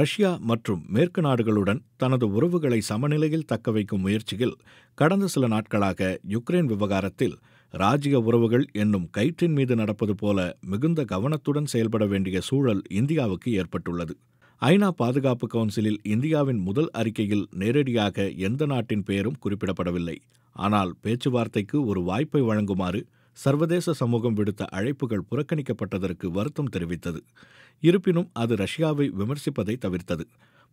Russia மற்றும் மேற்கு நாடுகளுடன் தனது உறவுகளை சமநிலையில் தக்கவைக்கும் முயற்சியில் கடந்த சில நாட்களாக யுக்ரைன் விவகாரத்தில் ராஜ்ய உறவுகள் என்னும் கயிற்றின் மீது நடப்பது போல மிகுந்த கவனத்துடன் செயல்பட வேண்டிய சூழல் இந்தியாவுக்கு ஏற்பட்டுள்ளது ஐநா பாதுகாப்பு கவுன்சிலில் இந்தியாவின் முதல் அறிக்கையில் நேரடியாக எந்த நாட்டின் பெயரும் குறிப்பிடப்படவில்லை ஆனால் பேச்சுவார்த்தைக்கு ஒரு வாய்ப்பை வழங்குமாறு சர்வதேச சமூகம் விடுத்த அழைப்புகள் புறக்கணிக்கப்பட்டதற்கு வருத்தம் தெரிவித்தது இருப்பினும் அது ரஷ்யாவை விமர்சிப்பதை தவிர்த்தது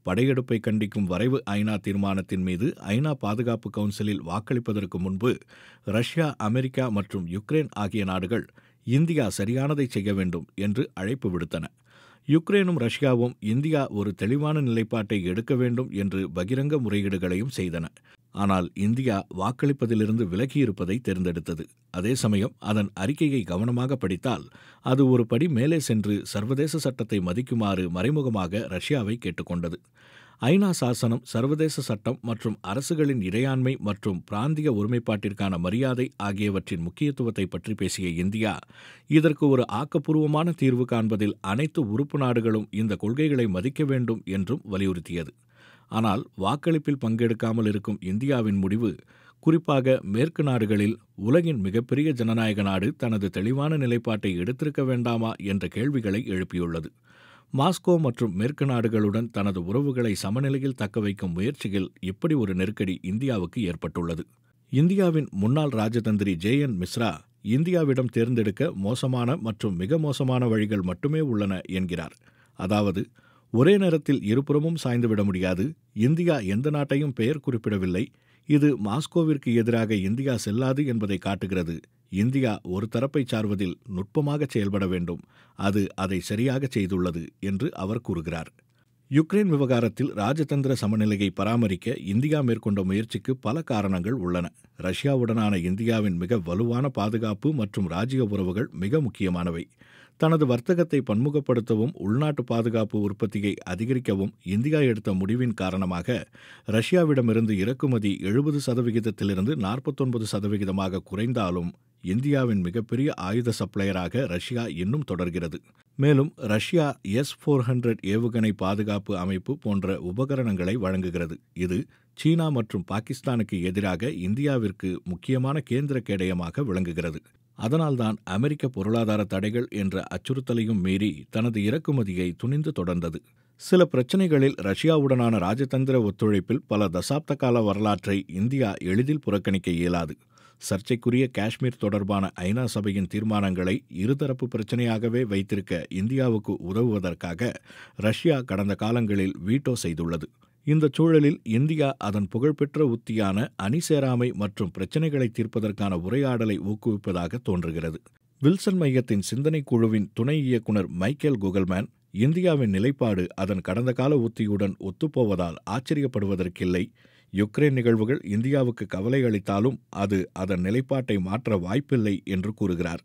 படையெடுப்பை கண்டிக்கும் வரைவு ஐநா தீர்மானத்தின் மீது ஐநா பாதுகாப்பு கவுன்சிலில் வாக்களிப்பதற்கு முன்பு ரஷ்யா அமெரிக்கா மற்றும் யுக்ரைன் ஆகிய நாடுகள் இந்தியா சரியானதை செய்ய வேண்டும் என்று அழைப்பு விடுத்தன யுக்ரைனும் ரஷ்யாவும் இந்தியா ஒரு தெளிவான நிலைப்பாட்டை எடுக்க வேண்டும் என்று பகிரங்க முறையீடுகளையும் செய்தன ஆனால் இந்தியா வாக்களிப்பதிலிருந்து விலகியிருப்பதை தேர்ந்தெடுத்தது அதே சமயம் அதன் அறிக்கையை கவனமாக படித்தால் அது ஒரு படி மேலே சென்று சர்வதேச சட்டத்தை மதிக்குமாறு மறைமுகமாக ரஷ்யாவை கேட்டுக்கொண்டது ஐநா சாசனம் சர்வதேச சட்டம் மற்றும் அரசுகளின் இறையாண்மை மற்றும் பிராந்திய ஒருமைப்பாட்டிற்கான மரியாதை ஆகியவற்றின் முக்கியத்துவத்தை பற்றி பேசிய இந்தியா இதற்கு ஒரு ஆக்கப்பூர்வமான தீர்வு காண்பதில் அனைத்து உறுப்பு நாடுகளும் இந்த கொள்கைகளை மதிக்க வேண்டும் என்றும் வலியுறுத்தியது ஆனால் வாக்களிப்பில் பங்கெடுக்காமல் இருக்கும் இந்தியாவின் முடிவு குறிப்பாக மேற்கு நாடுகளில் உலகின் மிகப்பெரிய ஜனநாயக நாடு தனது தெளிவான நிலைப்பாட்டை எடுத்திருக்க வேண்டாமா என்ற கேள்விகளை எழுப்பியுள்ளது மாஸ்கோ மற்றும் மேற்கு நாடுகளுடன் தனது உறவுகளை சமநிலையில் தக்கவைக்கும் முயற்சியில் இப்படி ஒரு நெருக்கடி இந்தியாவுக்கு ஏற்பட்டுள்ளது இந்தியாவின் முன்னாள் ராஜதந்திரி ஜே என் மிஸ்ரா இந்தியாவிடம் தேர்ந்தெடுக்க மோசமான மற்றும் மிக மோசமான வழிகள் மட்டுமே உள்ளன என்கிறார் அதாவது ஒரே நேரத்தில் இருபுறமும் சாய்ந்துவிட முடியாது இந்தியா எந்த நாட்டையும் பெயர் குறிப்பிடவில்லை இது மாஸ்கோவிற்கு எதிராக இந்தியா செல்லாது என்பதை காட்டுகிறது இந்தியா ஒரு தரப்பை சார்வதில் நுட்பமாக செயல்பட வேண்டும் அது அதை சரியாக செய்துள்ளது என்று அவர் கூறுகிறார் யுக்ரைன் விவகாரத்தில் ராஜதந்திர சமநிலையை பராமரிக்க இந்தியா மேற்கொண்ட முயற்சிக்கு பல காரணங்கள் உள்ளன ரஷ்யாவுடனான இந்தியாவின் மிக வலுவான பாதுகாப்பு மற்றும் ராஜீய உறவுகள் மிக முக்கியமானவை தனது வர்த்தகத்தை பன்முகப்படுத்தவும் உள்நாட்டு பாதுகாப்பு உற்பத்தியை அதிகரிக்கவும் இந்தியா எடுத்த முடிவின் காரணமாக ரஷ்யாவிடமிருந்து இறக்குமதி எழுபது சதவிகிதத்திலிருந்து நாற்பத்தொன்பது சதவிகிதமாக குறைந்தாலும் இந்தியாவின் மிகப்பெரிய ஆயுத சப்ளையராக ரஷ்யா இன்னும் தொடர்கிறது மேலும் ரஷ்யா எஸ் ஃபோர் ஹண்ட்ரட் ஏவுகணை பாதுகாப்பு அமைப்பு போன்ற உபகரணங்களை வழங்குகிறது இது சீனா மற்றும் பாகிஸ்தானுக்கு எதிராக இந்தியாவிற்கு முக்கியமான கேந்திர கேடயமாக விளங்குகிறது அதனால்தான் அமெரிக்க பொருளாதார தடைகள் என்ற அச்சுறுத்தலையும் மீறி தனது இறக்குமதியை துணிந்து தொடர்ந்தது சில பிரச்சினைகளில் ரஷ்யாவுடனான ராஜதந்திர ஒத்துழைப்பில் பல தசாப்த கால வரலாற்றை இந்தியா எளிதில் புறக்கணிக்க இயலாது சர்ச்சைக்குரிய காஷ்மீர் தொடர்பான ஐநா சபையின் தீர்மானங்களை இருதரப்பு பிரச்சனையாகவே வைத்திருக்க இந்தியாவுக்கு உதவுவதற்காக ரஷ்யா கடந்த காலங்களில் வீட்டோ செய்துள்ளது இந்த சூழலில் இந்தியா அதன் புகழ்பெற்ற உத்தியான அணிசேராமை மற்றும் பிரச்சினைகளை தீர்ப்பதற்கான உரையாடலை ஊக்குவிப்பதாக தோன்றுகிறது வில்சன் மையத்தின் சிந்தனைக் குழுவின் துணை இயக்குனர் மைக்கேல் குகல்மேன் இந்தியாவின் நிலைப்பாடு அதன் கடந்த கால உத்தியுடன் ஒத்துப்போவதால் ஆச்சரியப்படுவதற்கில்லை யுக்ரைன் நிகழ்வுகள் இந்தியாவுக்கு கவலை அளித்தாலும் அது அதன் நிலைப்பாட்டை மாற்ற வாய்ப்பில்லை என்று கூறுகிறார்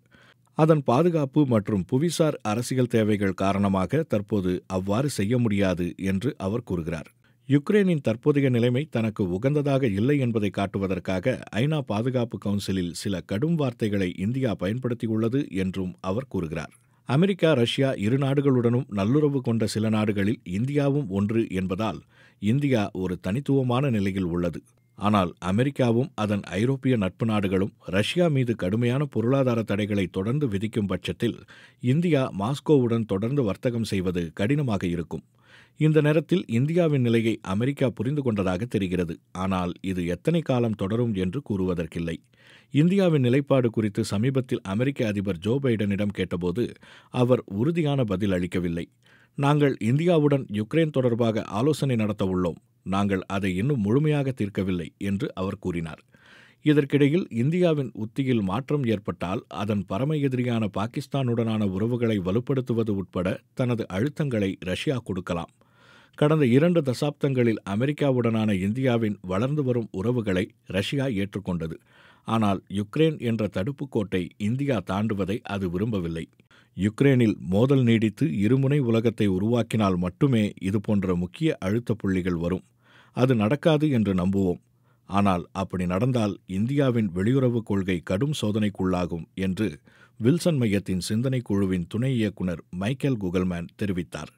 அதன் பாதுகாப்பு மற்றும் புவிசார் அரசியல் தேவைகள் காரணமாக தற்போது அவ்வாறு செய்ய முடியாது என்று அவர் கூறுகிறார் யுக்ரைனின் தற்போதைய நிலைமை தனக்கு உகந்ததாக இல்லை என்பதை காட்டுவதற்காக ஐநா பாதுகாப்பு கவுன்சிலில் சில கடும் வார்த்தைகளை இந்தியா பயன்படுத்தியுள்ளது என்றும் அவர் கூறுகிறார் அமெரிக்கா ரஷ்யா இரு நாடுகளுடனும் நல்லுறவு கொண்ட சில நாடுகளில் இந்தியாவும் ஒன்று என்பதால் இந்தியா ஒரு தனித்துவமான நிலையில் உள்ளது ஆனால் அமெரிக்காவும் அதன் ஐரோப்பிய நட்பு நாடுகளும் ரஷ்யா மீது கடுமையான பொருளாதார தடைகளை தொடர்ந்து விதிக்கும் பட்சத்தில் இந்தியா மாஸ்கோவுடன் தொடர்ந்து வர்த்தகம் செய்வது கடினமாக இருக்கும் இந்த நேரத்தில் இந்தியாவின் நிலையை அமெரிக்கா புரிந்து கொண்டதாக தெரிகிறது ஆனால் இது எத்தனை காலம் தொடரும் என்று கூறுவதற்கில்லை இந்தியாவின் நிலைப்பாடு குறித்து சமீபத்தில் அமெரிக்க அதிபர் ஜோ பைடனிடம் கேட்டபோது அவர் உறுதியான பதில் அளிக்கவில்லை நாங்கள் இந்தியாவுடன் யுக்ரைன் தொடர்பாக ஆலோசனை நடத்த உள்ளோம் நாங்கள் அதை இன்னும் முழுமையாக தீர்க்கவில்லை என்று அவர் கூறினார் இதற்கிடையில் இந்தியாவின் உத்தியில் மாற்றம் ஏற்பட்டால் அதன் பரம எதிரியான பாகிஸ்தானுடனான உறவுகளை வலுப்படுத்துவது உட்பட தனது அழுத்தங்களை ரஷ்யா கொடுக்கலாம் கடந்த இரண்டு தசாப்தங்களில் அமெரிக்காவுடனான இந்தியாவின் வளர்ந்து வரும் உறவுகளை ரஷ்யா ஏற்றுக்கொண்டது ஆனால் யுக்ரேன் என்ற கோட்டை இந்தியா தாண்டுவதை அது விரும்பவில்லை யுக்ரேனில் மோதல் நீடித்து இருமுனை உலகத்தை உருவாக்கினால் மட்டுமே இதுபோன்ற முக்கிய அழுத்த புள்ளிகள் வரும் அது நடக்காது என்று நம்புவோம் ஆனால் அப்படி நடந்தால் இந்தியாவின் வெளியுறவுக் கொள்கை கடும் சோதனைக்குள்ளாகும் என்று வில்சன் மையத்தின் சிந்தனை குழுவின் துணை இயக்குனர் மைக்கேல் குகல்மேன் தெரிவித்தார்